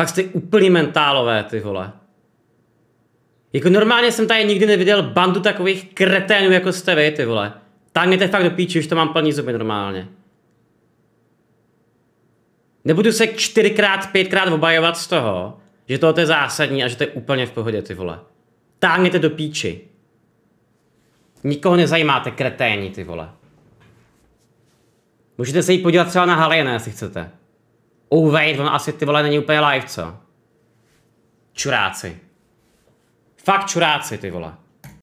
Fakt jste úplně mentálové, ty vole. Jako normálně jsem tady nikdy neviděl bandu takových kreténů, jako jste vy, ty vole. Tak Táhněte fakt do píči, už to mám plný zuby normálně. Nebudu se čtyřikrát, pětkrát obajovat z toho, že to je zásadní a že to je úplně v pohodě, ty vole. Táhněte do píči. Nikoho nezajímáte, kreténi, ty vole. Můžete se jí podívat třeba na Haliené, jestli chcete. Oh wait, on asi ty vole není úplně live, co? Čuráci. Fakt čuráci, ty vole.